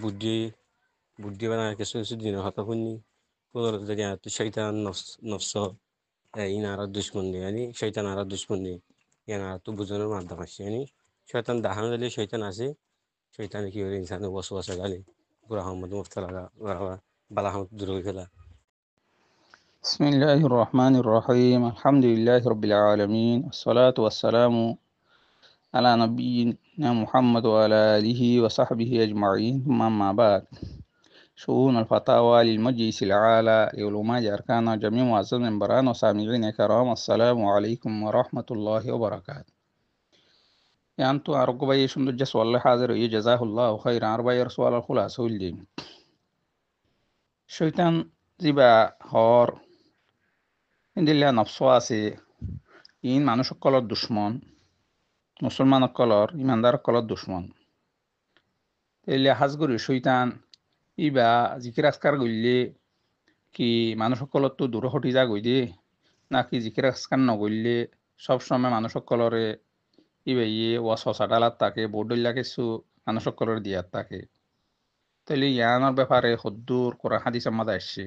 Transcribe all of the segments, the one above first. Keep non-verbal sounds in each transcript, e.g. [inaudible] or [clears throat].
بودي بودي بنا كسون سدين وهكفني قدرة يعني الشيطان نفس نفسه اه، این আর দুশ্মনী يعني শয়তান আর দুশ্মনী يعني আর তো বুঝানোর মাধ্যম আছে يعني শয়তান দাহান দিলে শয়তান আছে শয়তানে কি হলে ইনসানে ওয়াসওয়াস গালে গুরা হামদ মুফতালা বালা بلا هم دروي ফেলা بسم الله الرحمن الرحيم الحمد لله رب العالمين الصلاة والسلام على نبي محمد وعلى آله وصحبه أجمعين ثم ما بعد شؤون الفتاوى للمجلس العالى لعلماء أركان جميع معزز بران وسامعين كرام السلام عليكم ورحمة الله وبركاته ಯಾಂತು ಆರೋಗ್ಯ ಸುಂದರ ಸೊಲ್ಲೆ ಹಾಜರು ಈ ಜಜಾಹುಲ್ಲಾಹು الخلاص ಅರ್ಬೈರ್ ಸವಾಲ ಖುಲಾಸ هار ಶೈತಾನ್ ಜಿಬಾ نفسه آسي ನಫ್ಸವಾಸಿ معنو شكال ದುಶ್ಮನ್ মুসলমানসকলৰ ইমানদাৰসকলৰ দুশ্মন এইলে সাজ কৰি চৈতান ই বা আস্কাৰ গইলে কি মানুহসকলতো দূৰ সটি যা গৈ দে না কি জিকিৰ আস্কাৰ চব সবসময় মানুহসকলৰে বা ইয়ে ওয়া সচাডালাত তাকে বৌদল্যা কিছু মানুহসকলৰ দিয়াত তাকে তাহলে ইয়ানোর ব্যাপারে হদ্দুর কৰা হাদিস আমাদ আসছে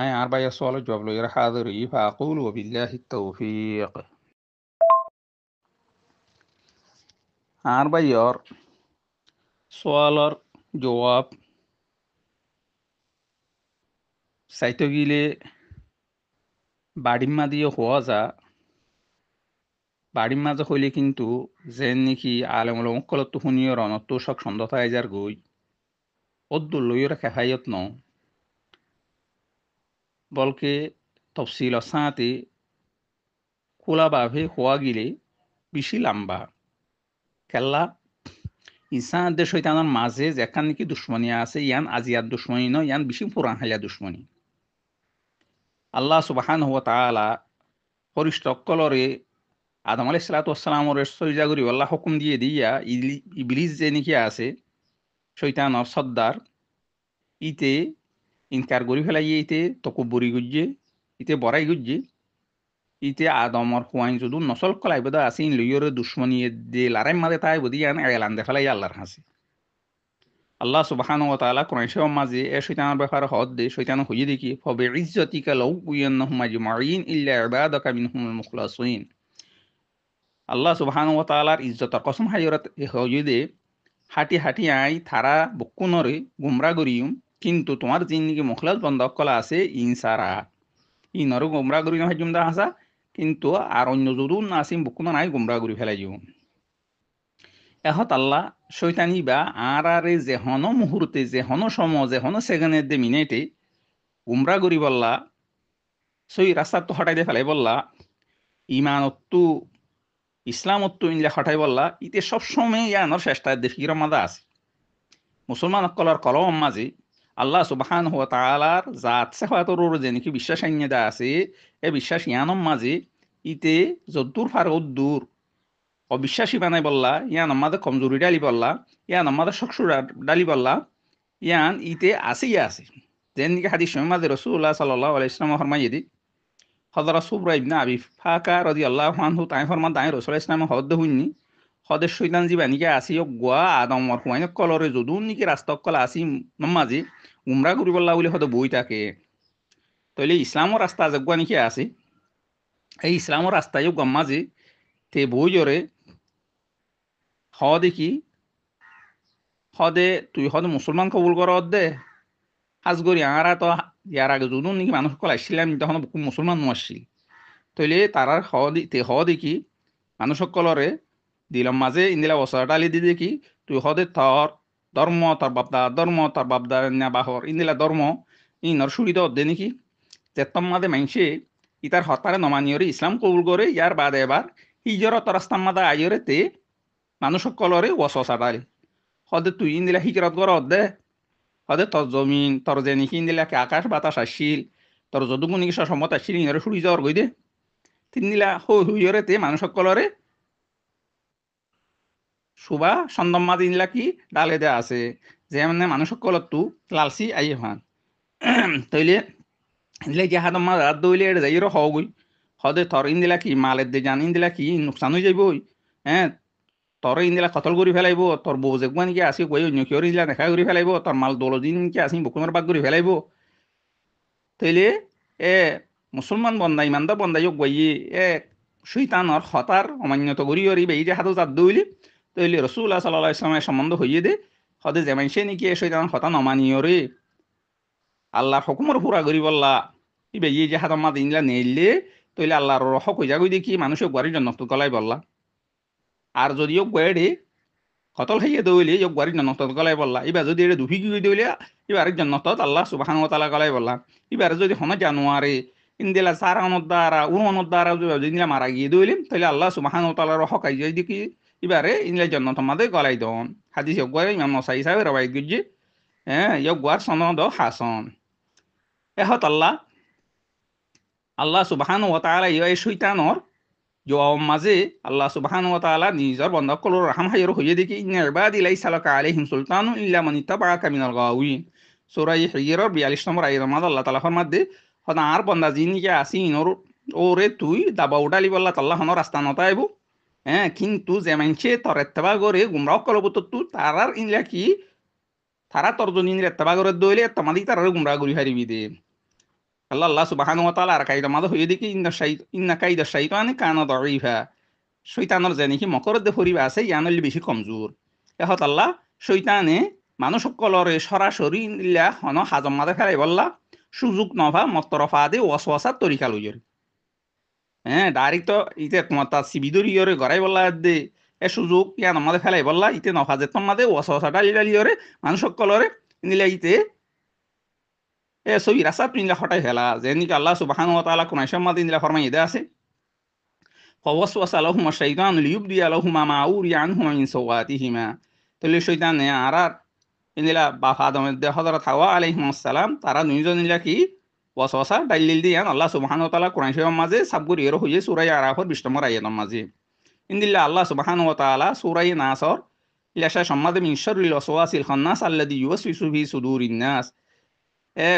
আয় আর বাই ছোৱালী জবাব লো ইরা হাজির ইফা আকুল ওবিল্লাহি তৌফিক arbajor soalor javob চাইতে গিলে বাড়ির মা দিয়ে হওয়া যা বাড়ির মাঝে হইলে কিন্তু যেন নাকি আলমল মকলত শুনিও রণত্ব সব সন্ধতা এজার গই অদ্য লইয়রা খেহাইয়ত ন বলকে তফসিল সাঁতে খোলা বাভে হওয়া গিলে বেশি লাম্বা কেল্লা দেশ হইতে আমার মাঝে যেখান নাকি দুশ্মনী আছে ইয়ান আজিয়ার দুশ্মনী নয় ইয়ান বেশি পুরান হালিয়া দুশ্মনী আল্লাহ সুবাহান হুয়া তালা ফরিষ্ট কলরে আদম আলি সালাতামর সৈজাগুরি আল্লাহ হুকুম দিয়ে দিয়া ইবলিস যে নাকি আছে শৈতান সর্দার ইতে ইনকার গড়ি ফেলাইয়ে ইতে তকু বুড়ি গুজে ইতে বড়াই গুজে ite adomor huwain judun নচল kolai আছে ইন luyore dushmani দে লারাই মাদে তাই bodi আন এলান de fala yallar hasi আল্লাহ সুবহান ও তাআলা কোরআন শরীফের মাঝে এ শয়তানের ব্যাপারে হদ দে শয়তান হুই দেখি ফবে ইজ্জতিকা লাউ উয়ান্নাহুম মাজমাইন ইল্লা ইবাদাকা মিনহুমুল মুখলাসিন আল্লাহ সুবহান ও তাআলার ইজ্জত কসম হাইয়রাত হইয়ে দে হাটি হাঁটি আই থারা বকুনরে গুমরা গরিম কিন্তু তোমার জিন্দিগি মুখলাস বন্ধ কলা আছে ইনসারা ইনরু গুমরা গরিম হাজুম দা হাসা কিন্তু আর অন্য যদুন নাসিম বুকুনা নাই গুমরা ঘুরি ফেলাই যাও এহত আল্লাহ শৈতানি বা আর আরে যে হন মুহূর্তে যে হন সম যে হন সেখানে দে মিনেটে গুমরা ঘুরি বললা সই রাস্তা তো হটাই দিয়ে ফেলাই বললা ইমানত্তু ইসলামত্ব ইনলে হটাই বললা ইতে সবসময় ইয়ানোর চেষ্টা দে ফিকির মাদা আছে মুসলমান অকলার কলম মাঝে আল্লাহ সুবাহান হুয়া তালার জাত সেহাতর যে নাকি বিশ্বাস আছে বিশ্বাস ইয়ানম মাঝে ইতে যদ্দূর ফার উদ্দূর অবিশ্বাসী বানাই বললা ইয়ান আমাদের কমজোরি ডালি বললা ইয়ান আমাদের সকসুরা ডালি বললা ইয়ান ইতে আছে ইয়া আছে যেন নাকি হাদিস মাঝে রসুল্লাহ সাল্লাহ আলাই ইসলাম ফরমাই দি হজরা সুবরা ইবনা আবি ফাঁকা রদি আল্লাহ হু তাই হরমা তাই রসুল ইসলাম হদ্দ হইনি হদের সৈতান জীবা নাকি আসি গোয়া আদমর হুমাইন কলরে যদু নাকি রাস্তা কলা আসি নমাজি উমরা ঘুরি বললা বলে হদ বই থাকে তাহলে ইসলামর রাস্তা যোগ্য নাকি আছে এই ইসলামর রাস্তা যোগ্য মাঝে তে বইজরে হ দেখি সদে তুই হদ মুসলমান কবুল কর দে আজ গরি আরা তো ইয়ার আগে যুন নাকি মানুষ কল আসছিলাম তখন মুসলমান আসছিল তৈলে তারার দি তে হ দেখি মানুষ সকলরে দিলাম মাঝে ইন্দিলা বছর আলি দি দেখি তুই হদে থর ধর্ম তার বাপদা ধর্ম তার বাপদা বাহর ইন্দিলা ধর্ম ইনর সুরিদা অধ্যে নাকি zettommade menshi ইতার হতারে নমানিয়রে ইসলাম কবুল করে ইয়ার বাদে এবার হিজরত রাস্তাম্মাদা আয়রেতে মানুষসকলরে ওয়াসওয়াসা দালি হদে তুই ইন্দিলা হিজরত গর অদে হদে তর জমিন তর যে ইন্দিলা কে আকাশ বাতাস আসিল তর নিকি সমত আসিল ইনরে সুরি যাওয়ার গই দে তিনিলা হো মানুষ সকলরে সুবা সন্দম্মা দিনলা কি ডালে দেয়া আছে যেমনে মানুষসকলত তু লালসি আইয়ে ভান [clears throat] তইলে ইনলে যে হাত মা রাত দইলে এটা যাই গই হদে তর ইন্দিলা কি মালে দে জান ইন্দিলা কি নোকসান হয়ে যাইব হ্যাঁ তর ইন্দিলা কতল করে ফেলাইব তোর বউ জেগুয়া নাকি আসি কই অন্য ইন্দিলা দেখা করে ফেলাইব তোর মাল দিন কি আসি বকুমার বাগ করে ফেলাইব তাইলে এ মুসলমান বন্দা ইমানদা বন্দাই গইয়ে এ শৈতানর হতার অমান্যত করি অরি এই যে হাতও জাত দৌলি তৈলে রসুল্লাহ সাল্লাহ ইসলামের সম্বন্ধ হইয়ে দে হদে জেমাইছে নাকি এ শৈতান হতা নমানিয়রে আল্লাহর হকুমর হুরা করি বললা ইবে ইয়ে যে হাত মাত ইনলা নেইলে তইলে আল্লাহর হক হয়ে যাগুই দেখি মানুষের গুয়ারির জন্য কলাই বললা আর ও গুয়ারি কতল খাইয়ে দৌলি ইয়ে গুয়ারির জন্য গলায় বললা এবার যদি এটা দুফি গিয়ে দৌলে এবার জন্য আল্লাহ সুবাহান তালা গলাই বললা এবার যদি হন জানুয়ারে ইন্দিলা সারা অনদ্দারা উন অনদ্দারা যদি মারা গিয়ে দৌলি তাহলে আল্লাহ সুবাহান তালার হক যাই দেখি এবারে ইংলে জন্য তোমাদের গলাই দন হাদিস ইমাম নসাই সাহেব রবাই গুজি হ্যাঁ গুয়ার সনদ হাসন এহত আল্লাহ আল্লাহ সুবাহান ও তালা ইয়ে শৈতানর যোৱা মাজে আল্লাহ সুবাহান ও তালা নিজৰ বন্ধকলৰ ৰাহাম হাইৰ হৈয়ে দেখি ইনাৰবাদ ইলাই চালকা হিম চুলতান ইল্লা মানিতা বা কামিনাল গাউই চোরাই হিগিরর বিয়াল্লিশ নম্বর আই রমাদ আল্লাহ তালা মাধ্যে হনা আর বন্দা জিনিকে আসি ইনর ওরে তুই দাবা উডালিব আল্লাহ তাল্লাহ হন রাস্তা নতা হ্যাঁ কিন্তু যে মানছে তর এত্তেবা করে গুমরাহ কলবত তু তারার ইনলা কি তারা তর্জনীন এত্তেবা করে দইলে তোমাদিক তারার গুমরাহ গুলি হারিবি দে আল্লাহ আল্লাহ তালা আর কাইদা মাদ হয়ে দেখি ইন্না শাই ইন্না কাইদা শাইতানি কানা দইভা শৈতানর যে নাকি মকরদ্দে ফরিবা আছে ইয়ানলি বেশি কমজোর এহত আল্লাহ শৈতানে মানুষ সকলরে সরাসরি ইল্লা হন হাজম মাদে ফেলাই বললা সুযোগ নভা মতরফা দে ওয়াসওয়াসা তরিকা লইয়রি হ্যাঁ ডাইরেক্ট তো ইতে মতা সিবিদুরি ইয়রে গড়াই বললা দে এ সুযোগ ইয়ান মাদে ফেলাই বললা ইতে নফা যেতম মাদে ওয়াসওয়াসাটা লিলা লিয়রে মানুষ সকলরে নিলে ইতে এ সবই রাসা পিনলা হটাই হেলা যেনিকে আল্লাহ সুবাহান ও তালা কোন আশাম্মা দিন দিলা ফরমাই দে আছে فوسوس لهما الشيطان ليبدي لهما ما أوري عنهما من سواتهما তাহলে শৈতান আর আর ইনিলা বাপ আদম হযরত হাওয়া আলাইহিস সালাম তারা দুইজন ইলা কি ওয়াসওয়াসা দালিল দিয়ান আল্লাহ সুবহানাহু ওয়া তাআলা কোরআন শরীফের মাঝে সাবগুর এর হইয়ে সূরা আরাফের 20 নম্বর মাঝে ইনদিল্লা আল্লাহ সুবহানাহু ও তাআলা সূরা নাসর ইলা সম্মাদে মিন ওয়াসওয়াসিল খান্নাস আল্লাযী ইউওয়াসওয়িসু ফি সুদুরিন নাস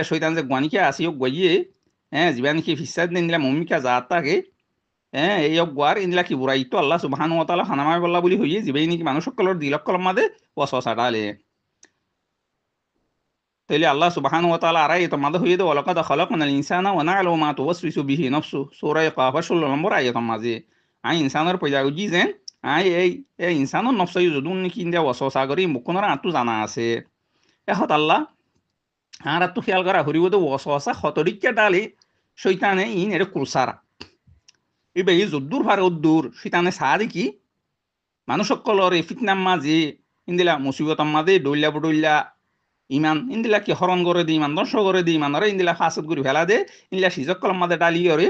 শৈতান যে গুয়ানিকে আসি হোক গিয়ে হ্যাঁ জীবানিকে ফিসাদ নিলা মমিকা যা তাকে হ্যাঁ এই অগুয়ার ইনলা কি বুড়াই তো আল্লাহ সুবাহান ওতালা হানামায় বল্লা বলি হইয়ে জীবাই নাকি মানুষ সকলের দিলক কলম মাদে ওয়াসওয়াসা ডালে তাইলে আল্লাহ সুবাহান ওতালা আরাই তোমাদের হইয়ে দে অলকাদ খলক নাল ইনসানা ওয়ানা আলো মা তো ওয়াসুইসু বিহি নফসু সূরা কাফা 16 নম্বর আয়াত মাঝে আই ইনসানের পয়জা উজি যেন আই এই এই ইনসানের নফসই যদুন নাকি ইন্দিয়া ওয়াসওয়াসা করি মুকনরা আতু জানা আছে এ এহত আল্লাহ আর তো খেয়াল করা হরিব তো ওসা হতরিকা ডালে শৈতানে ইন এর কুলসারা এই ই যদ্দুর ভার উদ্দূর শৈতানে দেখি মানুষ সকলের এই ফিটনাম মাঝে ইন্দিলা মুসিবতাম মাঝে ডইলা বডইলা ইমান ইন্দিলা কি হরণ করে দি ইমান ধ্বংস করে দি ইমান ইন্দিলা ফাঁসত করে ফেলা দে ইন্দিলা সিজক কলম মাদে ডালি করে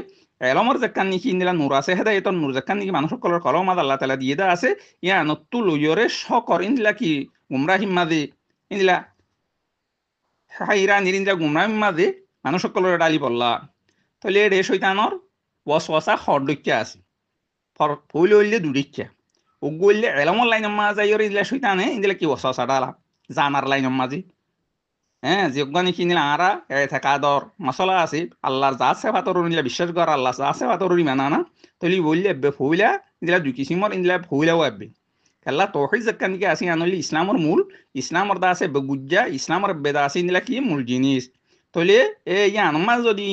এলমর জেকান নিকি ইন্দিলা নূর আছে হেদা এত নূর জেকান নিকি সকলের কলম মাদ আল্লাহ তালা দিয়ে দা আছে ইয়া নত্তু লইয়রে সকর ইন্দিলা কি গুমরাহিম মাদে ইন্দিলা হাইরা নিরিঞ্জা গুমরামি মাঝে মানুষসকলরে ডালি পড়লা তাহলে এডে শৈতানর ওয়াস ওয়াসা হরডুক্যা আছে ফুল হইলে দুডিক্যা উগ্গু হইলে এলামর লাইন মাঝে ইয়ে ইলে শৈতানে ইন্দিলে কি ওয়াস ওয়াসা ডালা জানার লাইনের মাঝে হ্যাঁ যোগ্যানি কিনিল আরা এ থাকা দর মশলা আছে আল্লাহর যা সেবা তরুণ ইলা বিশ্বাস কর আল্লাহ যা সেবা তরুণী মানা না তৈলি বললে ফুইলা ইন্দিলা দুই কিসিমর ইন্দিলা ফুইলাও আববে আনলি ತೋಹಿಜಕ್ಕನ್ಗೆ মূল ಅನ್ನೋಲಿ ಇಸ್ಲಾಮರ আছে ಇಸ್ಲಾಮರ್ದ ಆಸೆ বেদা আছে ಬೇದಾಸಿ কি মূল ಜಿನಿಸ್ তলে এ ইয়া আনমা যদি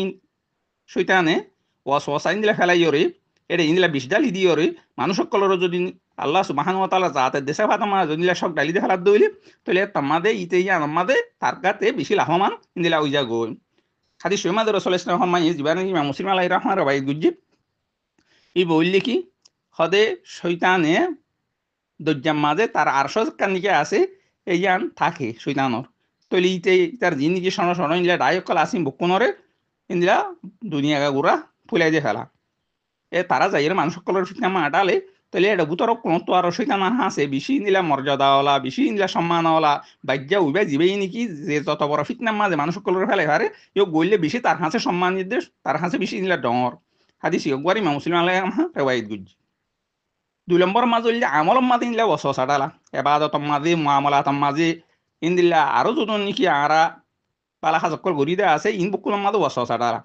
শৈতানে ওয়াসওয়াসা খেলাই ফেলাইয়রে এটা ইনদিলা বিষ ডালি দিয়রে মানুষ সকলের যদি আল্লাহ সুবাহান ওয়া তাআলা জাতের দেশে ফাতামা যদি সব ডালি দিয়ে ফেলার দইলে তলে তামাদে ইতে ইয়া আনমাদে তার কাতে বেশি লাভমান ইনদিলা উইজা গোল হাদিস সুমাদে রাসূল ইসলাম হন মাই জিবানি ইমাম মুসলিম আলাইহি রাহমান রাবাই গুজি ই বললি কি হদে শৈতানে দরজার মাঝে তার আরশো কান্দিকে আছে এই যান থাকে শৈতানর তৈলি ইতে তার যে নিজে সরণ সন ইনলা ডায়কল আসি বকুনরে ইন্দিরা দুনিয়া গুড়া ফুলাই দিয়ে ফেলা এ তারা যাইয়ের মানুষ সকলের ফিটনা আটালে তৈলি এটা ভূতর কোনো তো আর শৈতান আছে বেশি নিলা ওলা বেশি সম্মান ওলা বাজ্যা উবে জীবেই নাকি যে যত বড় ফিতনা মাঝে মানুষ সকলের ফেলে হারে ইয়ে গইলে বেশি তার হাঁসে সম্মান নির্দেশ তার হাঁসে বেশি নিলা ডর হাদিস ইয়ে গুয়ারি মা মুসলিম আলাই রেওয়ায়ত গুজ্জি দুই নম্বর মাঝে হইলে আমলম মাঝে ইনলা বসস আটালা এবাদতম মাঝে মামলাতম মাঝে ইন্দিল্লা আরও যতন নাকি আরা পালা হাসকল গড়ি দেওয়া আছে ইন বুকুলম মাঝে বসস আটালা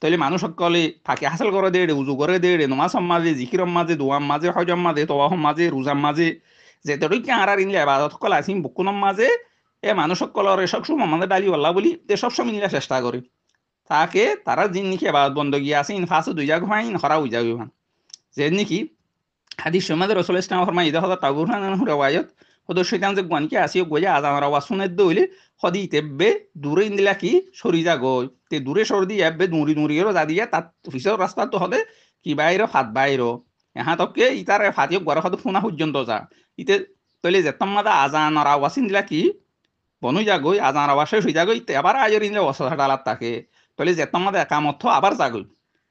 তাহলে মানুষ সকলে ফাঁকি হাসল করে দেড়ে উজু করে দেড়ে নমাজ মাঝে জিকিরম মাঝে দোয়াম মাঝে হজম মাঝে তোবাহ মাঝে রোজাম যে যেতটুকু কি আরা ইনলে এবাদত সকল আসিম বুকুনম মাজে এ মানুষ সকলের এসব সময় আমাদের ডালি আল্লাহ বলি সব সময় ইনলে চেষ্টা করি তাকে তারা যিন নাকি এবাদত বন্ধ গিয়ে আছে ইন ফাঁসে দুই জাগ হয় ইন হরা উই যে নাকি হাদিস সমাজ রসুল ইসলাম ফরমান ইদা হদা তাগুর রওয়ায়ত হদ শৈতান যে গুয়ানকে আসিও গোজা আজান রওয়া শুনে দইলে হদি তেব্বে দূরে ইন্দিলা কি সরি যা গো তে দূরে সর দি এব্বে দুঁড়ি দুঁড়িয়েরও যা দিয়া তাত পিছর রাস্তা তো হদে কি বাইর ফাত বাইর ইহাতকে ইতার ফাতিও গড়া হদ ফোনা পর্যন্ত যা ইতে তৈলে যেতাম মাদা আজান রাওয়া সিন্দিলা কি বনু যাগই আজান রাওয়া শেষ হয়ে যাগই আবার আজর ইন্দিলা অসহাটা ডালাত তাকে তৈলে যে মাদা একামত আবার যাগই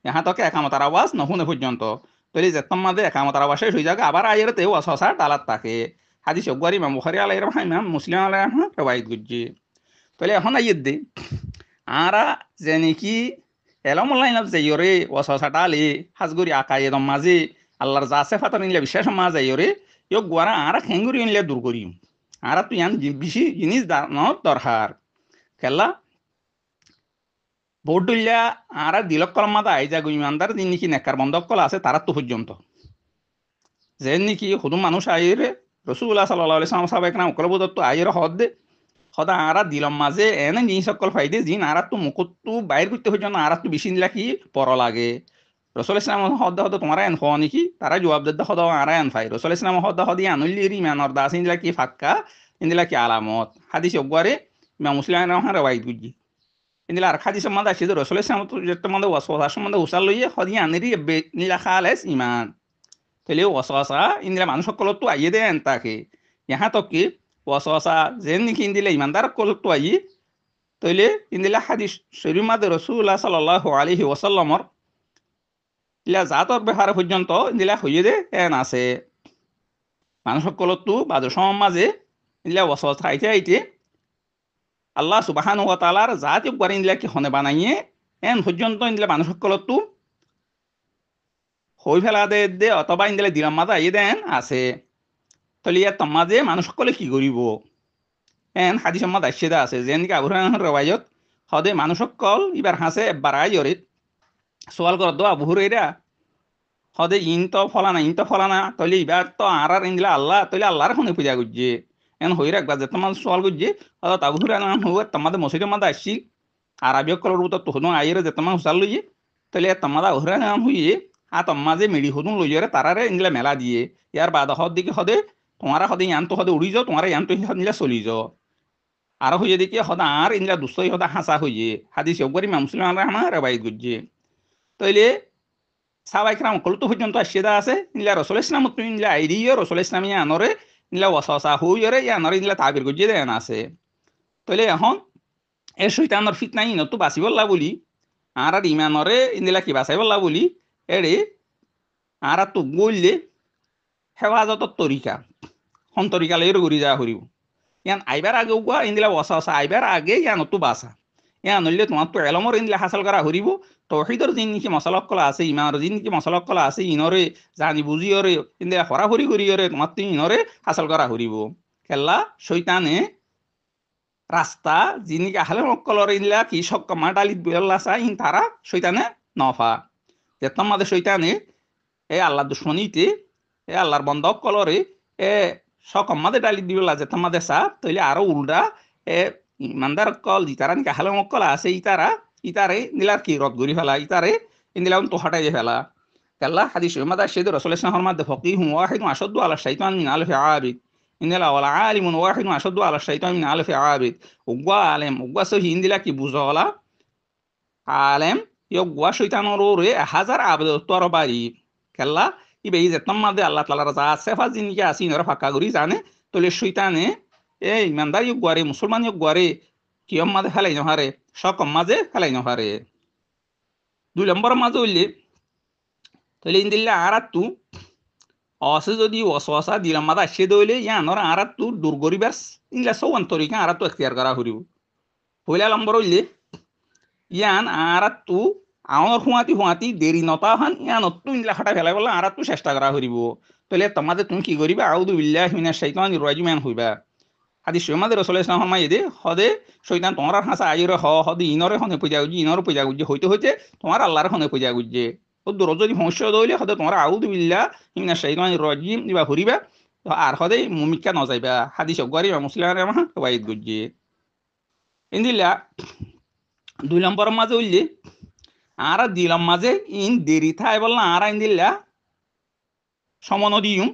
ইহাতকে একামত আওয়াজ নহুনে পর্যন্ত তৈরি যেতাম মাদে একামত আবাসে শুয়ে যাকে আবার আয়েরতেও অসহসার ডালাত থাকে হাদিস অগুয়ারি ইমাম বুখারি আলাই রহমান ইমাম মুসলিম আলাই রহমান রেবায়ত গুজি তাহলে এখন আইয়ের দে আরা যে নাকি এলম লাইন আপ যাইও রে অসহসাটা আলে হাজগুরি আকা এদম মাঝে আল্লাহর জাসে ফাতর নিলে বিশেষ মা যাইও রে ইয়ো গুয়ারা আরা খেঙ্গুরি নিলে দূর করি আরা তুই আন বেশি জিনিস ন দরকার খেলা বৌডুল্যা আর দিলকল মাদা আইজা গুই গুইমানদার দিন নাকি নেকার বন্ধক কলা আছে তারা তো পর্যন্ত যে নাকি সদু মানুষ আইরে রসুল্লাহ সাল্লাহ আলিয়াম সাহেব একরাম অকলবোধত্ব আইরে হদ দে সদা আর দিলম মাঝে এনে নি সকল ফাইদে জিন আর তো মুখত্তু বাইর করতে হয়ে জন্য আরা তো বেশি কি পর লাগে রসুল ইসলাম হদ্দা হদ তোমারা এন হওয়া নাকি তারা জবাব দে হদ আর এন ফাই রসুল ইসলাম হদ হদি আনুল্লি ইমান অর্দা আছে ইন্দিলা কি ফাক্কা ইন্দিলা কি আলামত হাদিস অগুয়ারে ইমাম মুসলিম রহমান রেওয়াইত গুজি nila arkadi se manda shido rasul se amto jette manda waswasa se manda usal loye hodi aniri be nila khales iman tele waswasa indira manush kolot to aye den take yahan to ki waswasa zen nikhi indile imandar kolot to aye তইলে ইন্দিলা হাদিস শরীমাদ রসুল্লাহ সাল্লাহ আলহি ওসাল্লামর ইলা জাতর বেহার পর্যন্ত ইন্দিলা হইয়ে দে N আছে মানুষ সকলতো বাদর সমাজে ইলা ওসত আইতে আইতে আল্লাহ সুবাহান ওয়া তালার জাতি গুয়ারি নিলে কি হনে বানাইয়ে এন সূর্যন্ত নিলে মানুষ সকলতো হৈ ফেলা দে দে অথবা ইন্দিলা দিলাম মাজা আইয়ে দেন আছে তাহলে ইয়ার তম্মাজে মানুষ সকলে কি করিব এন হাদি সম্মাদ দা আছে যেন কি আবুহরান রেওয়াজত হদে মানুষ সকল এবার হাসে এবার অরিত সোয়াল কর দো আবুহরেরা সদে ইন তো ফলানা ইন তো ফলানা তলি এবার তো আর আর ইন্দিলা আল্লাহ তলি আল্লাহর শুনে পূজা করছে এন হইরা গাজে তোমার সওয়াল করছে হজরত আবু হুরায়রা হুয়া তোমাদের মসজিদের মধ্যে আসছি আর আবিয় কলর তো তোহনো আইরে যে তোমার হুসাল লইয়ে তাহলে তোমাদের আবু হুরায়রা হইয়ে আর তোমা যে মেড়ি হদুন লইয়ারে তারারে ইংলা মেলা দিয়ে ইয়ার বাদ হদ দিকে হদে তোমারা হদে ইয়ান্ত হদে উড়ি যাও তোমারা ইয়ান্ত ইংলা চলি যাও আর হইয়ে দেখি হদা আর ইংলা দুস্তই হদা হাসা হইয়ে হাদিস একবারই মুসলিমরা আমার রেবাইত করছে তাইলে সাবাইকরাম কল তো পর্যন্ত আসিয়ে আছে ইংলা রসল ইসলাম তুমি ইংলা আইরিয়ে রসল ইসলামিয়া আনরে ইলা ওয়াসাওয়াসা হু ইয়রে ইয়ানর ইলা তাবির গজিয়ে দেয় না আছে তাহলে এখন এ শৈতানর ফিতনা ইনতো বাঁচি বললা বলি আর আর ইমানরে ইন্দিলা কি বাঁচাই বললা বলি এড়ে আর আর তো বললে হেফাজতর তরিকা হন তরিকা লেগে ঘুরি যাওয়া হরিব ইয়ান আইবার আগে উগা ইন্দিলা ওয়াসাওয়াসা আইবার আগে ইয়ানতো বাসা ইয়া নইলে তোমারতো এলমর ইনলে হাসল করা হরিব তহিদর যি নেকি মশলক কলা আছে ইমানৰ যিন নেকি মশলক কলা আছে ইনৰে জানি বুঝিয়ৰে ইন্দে হরা হরি করিয়রে তোমার তো ইনরে হাসল করা হরিব খেলা শৈতানে রাস্তা নেকি আহলে মক্কলর ইনলা কি সক্ক মাডালি বেলা ইন তারা শৈতানে নফা তেতম মাদে শৈতানে এ আল্লাহ দুশ্মনীতে এ আল্লাহর বন্ধ কলরে এ চক মাদে ডালি দিবলা যেতাম মাদে সা তইলে আরো উল্টা এ মান্দার কল ইতারা নিকা হালে কলা আছে ইতারা ইতারে নিলার কি রদ গরি ফেলা ইতারে নিলাম তো হাটাই দিয়ে ফেলা কাল্লা হাদিস মাদা সেদ রসল ইসলামর মাদ্দে ফকি হুম ওয়াহিদ আসাদু আলা শাইতান মিন আলফি আবিদ ইন্দিলা ওয়ালা আলিম ওয়াহিদ আসাদু আলা শাইতান মিন আলফি আবিদ উগুয়া আলেম উগুয়া সহি ইন্দিলা কি বুঝলা আলেম ইয়গুয়া শৈতানর ওরে হাজার আবেদ তর বাড়ি কাল্লা ইবে যে তম্মাদে আল্লাহ তালার যা আছে ফাজিন কি আসিন ফাঁকা করি জানে তোলে শৈতানে এ ইমানদার ইয়োগ গুয়ারে মুসলমান ইয়োগ গুয়ারে কিয়ম মাঝে ফেলাই নহারে সকম মাঝে ফেলাই নহারে দুই নম্বর মাঝে হইলে তাহলে ইন দিলে আরাত্তু অসে যদি অসা দিলাম মাদা আসে দইলে ইয়ানোর আরাত্তু দূর করিবার ইংলা সৌ অন্তরিকা আরাত্তু এখতিয়ার করা হরিব পহিলা নম্বর হইলে ইয়ান আরাত্তু আওয়ার হুঁয়াতি হুঁয়াতি দেরি নতা হান ইয়ান অত্তু ইংলা খাটা ফেলাই বলে আরাত্তু চেষ্টা করা হরিব তাহলে তোমাদের তুমি কি করিবা আউদু বিল্লাহ মিনা শাইতানির রাজিমান হইবা আদি সুমাদে রসলে ইসলামা যদি হদে শৈতান তোমার হাসা আজির হ হদে ইনরে হনে পূজা গুজি ইনর পূজা গুজি হইতে হইতে তোমার আল্লাহর হনে পূজা গুজি ও দূর যদি হংস দইলে হদে তোমার আউদ বিল্লা ইমনা শৈতান রজিম ইবা হরিবা আর হদে মুমিকা ন যাইবা হাদিস গরি বা মুসলিমারে আমা ওয়াইদ গুজি ইনদিলা দুই নম্বর মাঝে উইলি আর দিলাম মাঝে ইন দেরি থাই বললাম আর ইনদিলা সমনদিয়ুম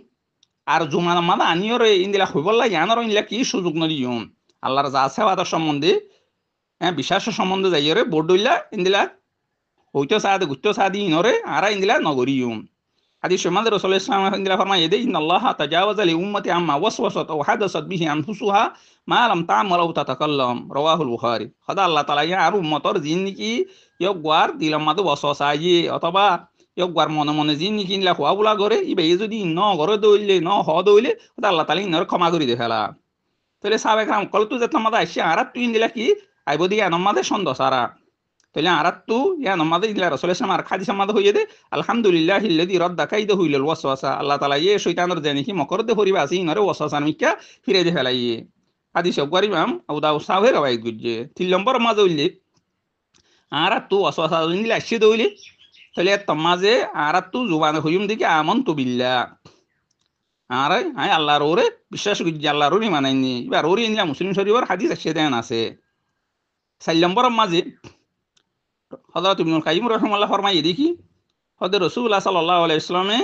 আর জুমার মাদা আনিও রে ইন্দিলা লাগে ইয়ানোর ইনলা কি সুযোগ নদী ইউন আল্লাহর যা সেবাদার সম্বন্ধে হ্যাঁ বিশ্বাস সম্বন্ধে যাই রে বোর্ড ইল্লা ইন্দিলা হইতো সাদ গুচ্ছ সাদি ইনরে আর ইন্দিলা নগরী ইউন আদি সমাজ রসল ইসলাম ইন্দিলা ফরমা এদে ইন আল্লাহ তাজাওয়াজ আলি উম্মতি আম্মা ওয়াসওয়াসাত ও হাদাসাত বিহি আনফুসুহা মা লাম তা'মাল আও তাতাকাল্লাম রাওয়াহুল বুখারী খদা আল্লাহ তাআলা ইয়া আর উম্মতর জিন্নি কি ইয়া গোয়ার দিলাম মাদু ওয়াসওয়াসা ইয়ে অথবা একবার মনে মনে জিন কিনলা খোয়া বোলা করে ইবে যদি ন ঘরে দৌড়লে ন হ দৌড়লে আল্লাহ তালা ইনর ক্ষমা করে দে ফেলা তাহলে সাবেক রাম কল তু যেতাম মাদা আসছে আর তুই দিলা কি আইব দিয়ে আনমাদে সন্দেহ সারা তাহলে আর তু ইয়া নমাদে ইলা রসলে সামার খাদি সামাদ হইয়ে দে আলহামদুলিল্লাহ দি রদ দেখাই দে হইল ওয়াসওয়াসা আল্লাহ তালা ইয়ে শৈতানর জানি কি মকর দে হরিবা আসি ইনরে ওয়াসওয়াসার মিকা ফিরে দে ইয়ে আদি সব গরিবাম আউদাউ সাহে রবাই গুজে তিন নম্বর মাজ উল্লেখ আর তু ওয়াসওয়াসা নিলে আসছে দৌলি তাহলে যে আর তু জুবান হইম দিকে আমন তু বিল্লা আর আই আল্লাহর ওরে বিশ্বাস করছি আল্লাহর ওরই মানাইনি এবার ওরই ইন্দিরা মুসলিম শরীফর হাদিস একশো দেন আছে চার মাঝে হজরত ইবনুল কাইম রহমাল্লাহ ফরমাই দেখি হদে রসুল্লাহ সাল্লাহ ইসলামে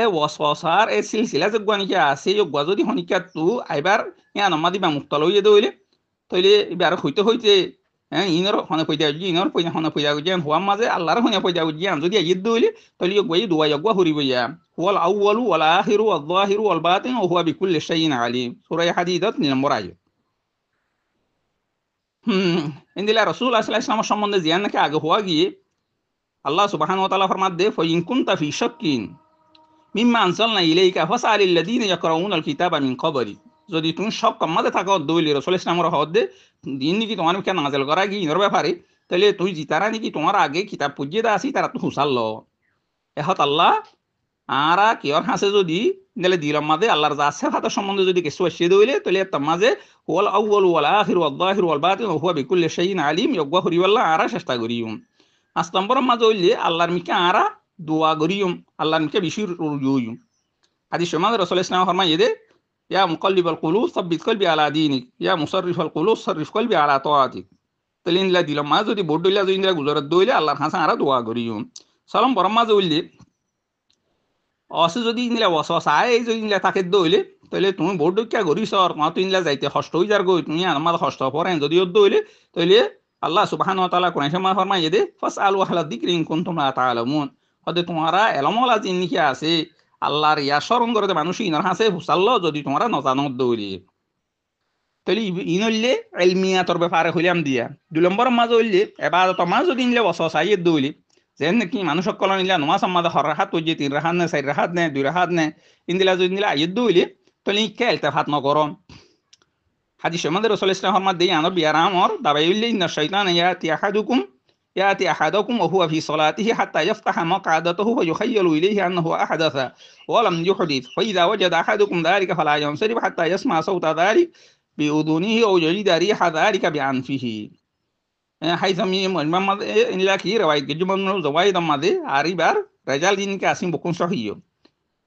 এ ওয়াসার এ সিলসিলা যে নাকি আছে এই গুয়া যদি শনিকা তু আইবার ইয়া নমা দিবা মুক্ত লইয়ে দইলে তইলে এবার হইতে হইতে হ্যাঁ ইনরও হনে পয়দা উজ্জি ইনর পয়দা হনে পয়দা উজ্জি হুয়াম মাঝে আল্লাহর হনে পয়দা উজ্জি যদি ইদ দইলে তলি গই দুয়া ইয়া হুরিব ইয়া হুয়াল আউয়ালু ওয়াল আখিরু ওয়াল যাহিরু ওয়াল বাতিন ওয়া হুয়া বিকুল্লি শাইইন আলিম সূরা হাদীদাত নম্বর আয়াত হুম ইন্দিলা রাসূল সাল্লাল্লাহু আলাইহি ওয়াসাল্লাম সম্বন্ধে জিয়ান নাকি আগে হুয়া গিয়ে আল্লাহ সুবহানাহু ওয়া তাআলা ফরমাত দে ফাইন কুনতা ফি শাক্কিন মিম্মা আনসালনা ইলাইকা ফাসআলিল লাযিনা ইয়াকরাউনা আল কিতাবা মিন ক্বাবলিক যদি তুমি সব কম্মাতে থাকো দৈলি নামর হদ দে দিন নাকি তোমার মুখে নাজেল করা গিয়ে ইনর ব্যাপারে তাহলে তুই জিতারা নাকি তোমার আগে কিতাব পুজিয়ে দা আসি তারা তো হুসাল এহত আল্লাহ আরা কিয়র হাসে যদি গেলে দিলাম মাঝে আল্লাহর আছে হাতের সম্বন্ধে যদি কিছু আসিয়ে দইলে তাহলে তার মাঝে ওয়াল আউ্ল ওয়াল আহির ওয়াদ্দাহির ওয়াল বাতিন হুয়া বিকুল্লে শাইন আলিম ইয়গা হরিওয়াল্লাহ আরা চেষ্টা করিম আস্তম্বর মাঝে হইলে আল্লাহর মিকে আরা দোয়া করিম আল্লাহর মিকে বেশি রুজুম আদি সমাজ রসল ইসলাম হরমা এদের يا مقلب القلوب ثبت قلبي على دينك يا مصرف القلوب صرف قلبي على طاعتك تلين لدي لما মা যদি لا দইলা যদি ইনলা গুজরাত দইলে আল্লাহর হাসান আরা দোয়া করিও সালাম زولي মাঝে উল্লে অসে যদি ইনলা ওয়াসওয়াস আয় যদি ইনলা তাকে দইলে তাহলে তুমি বোর্ড দইকা করিস আর মা তুই ইনলা যাইতে কষ্ট হই যার গই তুমি আমার কষ্ট পড়েন যদি ওর দইলে তাহলে আল্লাহ সুবহান ওয়া তাআলা কোরআন শমা ফরমাইয়ে দে ফাসআলু আহলা যিকরি ইন কুনতুম লা তাআলামুন হদে তোমারা এলমওয়ালা জিন আছে আল্লাহর ইয়া স্মরণ করে মানুষ ইনার হাসে হুসাল্ল যদি তোমরা নজানো দৌড়ি তাহলে ইন হইলে এলমিয়া তোর ব্যাপারে হইলাম দিয়া দুই নম্বর মাজ হইলে এবার তোমার যদি নিলে বসাই দৌড়ি যেন নাকি মানুষ সকল নিলে নোয়া সম্মাদ হর রাহাত তুই তিন রাহাত নে চার রাহাত নে দুই রাহাত নে ইন্দিলা যদি নিলে আইয়ে দৌড়ি তাহলে ইকে এলতে ভাত নকর হাজি সমাদের রসল ইসলাম হরমাদ দিয়ে আনো ইয়ারাম ওর দাবাই হইলে ইন্দর শৈতান ইয়া তিয়াহাদুকুম يأتي أحدكم وهو في صلاته حتى يفتح مقعدته ويخيل إليه أنه أحدث ولم يحدث فإذا وجد أحدكم ذلك فلا ينصرف حتى يسمع صوت ذلك بأذنه أو يجد ريح ذلك بأنفه إيه، حيث مجمع إيه، إلا كي رواية جمع من الزوايد ماذا عريبار رجال دين كاسم بكون صحيح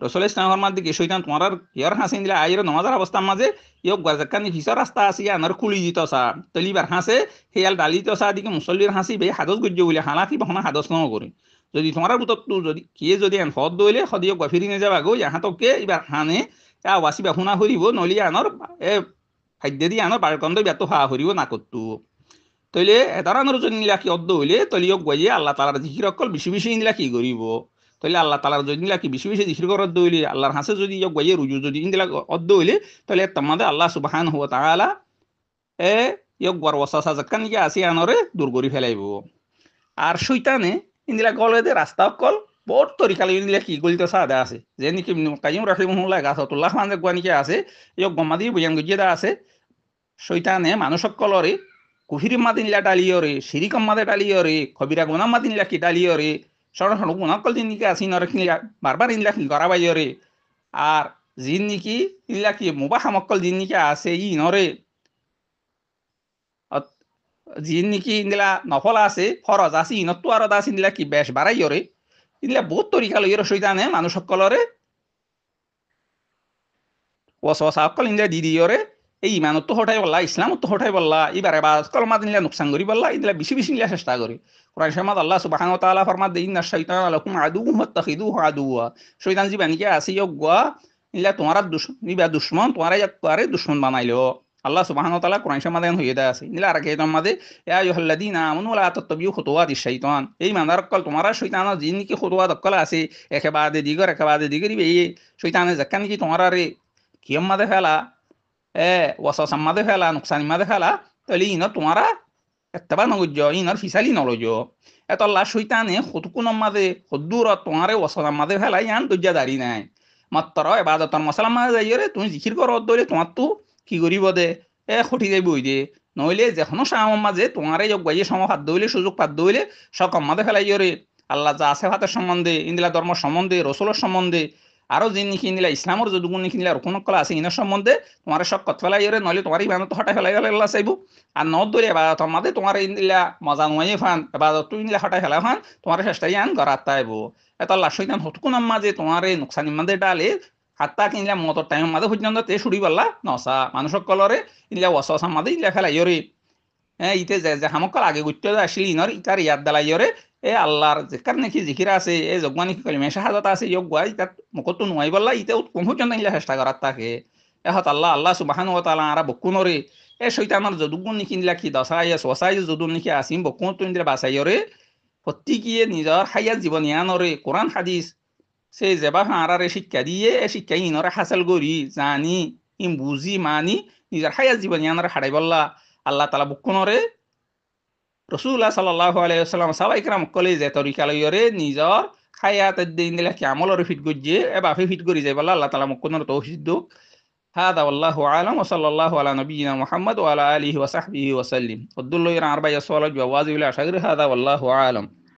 রসুল ইসলামর দিকে শৈতান তোমার ইয়ার হাসিন দিলে আইরে নমাজার অবস্থার মাঝে ইয়োগ গাজাকানি ভিসর রাস্তা আসি আনার খুলি দিত সা তলিবার হাসে হেয়াল ডালি দিত সা দিকে মুসল্লির হাসি বে হাদস গুজ্য বলে হালাকি বহনা হাদস ন করে যদি তোমার বুততো যদি কিয়ে যদি এন হদ দইলে হদিও গফিরি নে যাবা গো ইহাতকে এবার হানে এ ওয়াসি বাহুনা হরিব নলি আনর এ খাদ্য দি আনর বারকন্দ ব্যত হা হরিব না করতো তইলে এতারানোর জন্য নিলা কি অদ্দ হইলে তলিয়ক গজিয়ে আল্লাহ তালার জিকির অকল বেশি বেশি নিলা কি করিব তাহলে আল্লাহ তালার যদি কি বেশি বেশি জিকির করার দইলে আল্লাহর হাসে যদি গাইয়ে রুজু যদি ইন্দিলা অদ্দ হইলে তাহলে তোমাদের আল্লাহ সুবাহান হুয়া তালা এ ওসা ওয়াসা কান গিয়ে আসি আনরে দূর করি ফেলাইব আর শৈতানে ইন্দিলা কল এদের রাস্তা কল বহুত তরিকালে ইন্দিলা কি গলিত সাদা আছে যে নাকি কাজিম গাছ গাছতুল্লাহ মানে গোয়া নাকি আছে ইয়ক গমাদি গুজিয়ে দা আছে শৈতানে মানুষক কলরে কুহিরি মাদিনলা ডালিয়রে সিরিকম মাদে ডালিয়রে কবিরা গোনা মাদিনলা কি ডালিয়রে шорох нуу нанкал динниги асин орхинга барбар инлах гарава йори ар зинники инлаки мубаха моккал динники асе и норе от зинники инла нохол асе фороз аси инотту ара дас инлаки беш барай йори инла бут торикал йори шойдане манушоккалоре ওয়াস ওয়াস আকল ইন্দা দিদি ইয়রে এই ইমানতো হঠাই পাল্লা ইসলামতো হঠাই পাল্লা এইবারে বাস কলমা দিনলা নোকসান কৰি পাল্লা এইদিলা বেশি বিচি নিলা চেষ্টা কৰি কোরআন শৰ্মাত আল্লাহ সুবাহান তালা ফরমাদ ইন্না শৈতান আলকুম আদু হত্তাখিদু আদুয়া শৈতান জি বানিকে আসি গুয়া ইলা তোমারা নিবা দুশ্মন তোমারা আরে দুশ্মন বানাইলো আল্লাহ সুবাহান তালা কোরআন শর্মাদ হয়ে দেয় আছে নিলা আর কে দি না ইহল্লাদিন আমনু লা তাতবিউ খুতুয়াত শৈতান এই মানার অকল তোমাৰ চৈতানৰ যি নেকি খতোৱা কল আছে একেবাদে দিগর একেবাদে দিগরি এই শৈতানে জাক্কান কি তোমাৰ রে কিয়ম মাদে ফেলা ওয়াসাসান মাঝে ফেলা নুকসানি মাঝে ফেলা তাহলে ইনর তোমারা এত্তাবা নগজ ইনর ফিসালি নলজ এত আল্লাহ শৈতানে সতুকুনম মাঝে সদ্দুর তোমারে ওয়াসাসান মাঝে ফেলা ইয়ান দজ্জা দাঁড়ি নাই মাত্র এবাদতর মশলাম মাঝে যাই রে তুমি জিখির কর দলে তোমার তো কি করিব দে এ সঠি যাই বই দে নইলে যেখনো সাম মাঝে তোমারে যজ্ঞাইয়ে সম হাত দইলে সুযোগ পাত দইলে সকম মাঝে ফেলাই রে আল্লাহ যা আছে ভাতের সম্বন্ধে ইন্দিলা ধর্ম সম্বন্ধে রসুলের সম্বন্ধে যে যি নিখিনিলা ইছলামৰ যদি গুণ নিখিনিলা কোনো কলা আছে ইনৰ সম্বন্ধে তোমাৰ সব কত ফেলাই নহ'লে তোমাৰ ইমানত হঠাই ফেলাই ফেলাই চাইব আৰু নত দৌৰে এবাৰ মাদে তোমাৰ ইনিলা মজা নোৱাই ফান এবাৰ তুই নিলা হঠাই ফেলাই ফান তোমাৰ চেষ্টাই আন গৰাত তাইব এটা লাষ্টৰ ইমান হটকুন মাজে তোমাৰ এই নোকচান ইমানদে ডালে হাতটা কিনিলা মতৰ টাইম মাজে পৰ্যন্ত তে চুৰি পাল্লা নচা মানুহসকলৰে ইনিলা ৱচা মাদে ইনিলা ফেলাই ৰে হ্যাঁ ইতে যে হামকাল আগে গুত্য আসলে ইনর ইতার ইয়াদ দালাইয়রে এ আল্লাহর জিকার নাকি জিকিরা আছে এ কি কলিমে শাহাদাত আছে ইয়োগ গুয়াই তার মুখতো নুয়াই বললা ইতে কোন পর্যন্ত ইলা চেষ্টা কৰাত তাকে এহত আল্লাহ আল্লাহ সুবাহান ও তালা আরা বকুনরে এ সৈতানার যদুগুণ নিকি নিলা কি দশাই সসাই যদুন নিকি আসিম বকুন তুই বাচাই বাসাইরে প্রত্যেকিয়ে নিজৰ হাইয়া জীবনিয়ানরে কোৰাণ হাদিস সে জেবা হাঁৰাৰে শিক্ষা দিয়ে এ শিক্ষা ইনরে হাসিল করি জানি ইম বুজি মানি নিজৰ হাইয়া নৰে হাৰাই বললা আল্লাহ তালা নৰে রসুল্লাহ সাল্লাহ আলাইসাল্লাম সাবাইকরাম কলে যে তরিকালয়রে নিজৰ খায়াত দিন দিলে কি আমলরে ফিট গজ্জে এ বাফে ফিট করি যাই বলা আল্লাহ তালা মুকুন্নর তৌহিদ দুক هذا والله أعلم وصلى الله على نبينا محمد وعلى آله وصحبه وسلم قد الله يرعى أربع سؤال جواز ولا شغر هذا والله أعلم